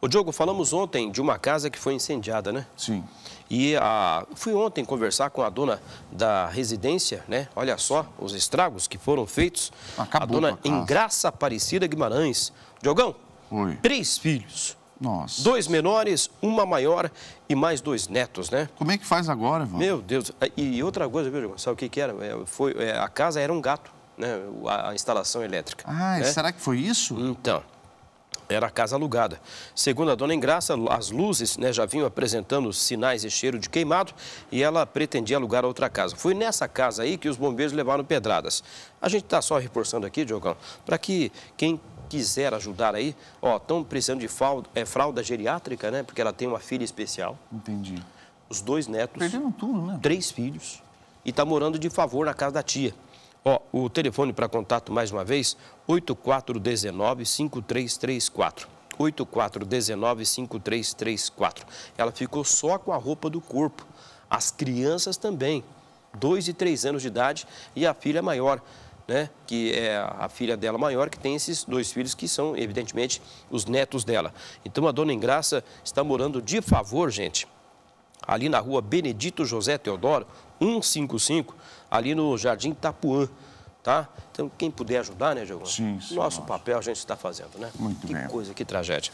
O Diogo, falamos ontem de uma casa que foi incendiada, né? Sim. E a... Ah, fui ontem conversar com a dona da residência, né? Olha só os estragos que foram feitos. Acabou a dona Engraça Aparecida Guimarães. Diogão, Oi. três filhos. Nossa. Dois menores, uma maior e mais dois netos, né? Como é que faz agora, Ivan? Meu Deus. E outra coisa, viu, Diogão? Sabe o que, que era? É, foi, é, a casa era um gato, né? A, instalação elétrica. Ah, né? será que foi isso? Então era a casa alugada. Segundo a dona Engraça, as luzes né, já vinham apresentando sinais e cheiro de queimado e ela pretendia alugar outra casa. Foi nessa casa aí que os bombeiros levaram pedradas. A gente está só reforçando aqui, Diogão, para que quem quiser ajudar aí, ó, estão precisando de fralda, é, fralda geriátrica, né? Porque ela tem uma filha especial. Entendi. Os dois netos. Perderam tudo, né? Três filhos. E está morando de favor na casa da tia. Ó, o telefone para contato mais uma vez, 8419-5334. 8419-5334. Ela ficou só com a roupa do corpo. As crianças também, 2 e 3 anos de idade e a filha maior. Né, que é a filha dela maior, que tem esses dois filhos que são, evidentemente, os netos dela. Então, a dona Ingraça está morando de favor, gente, ali na rua Benedito José Teodoro, 155, ali no Jardim Itapuã. Tá? Então, quem puder ajudar, né, Diogo? Sim, sim. Nosso papel a gente está fazendo, né? Muito que bem. Que coisa, que tragédia.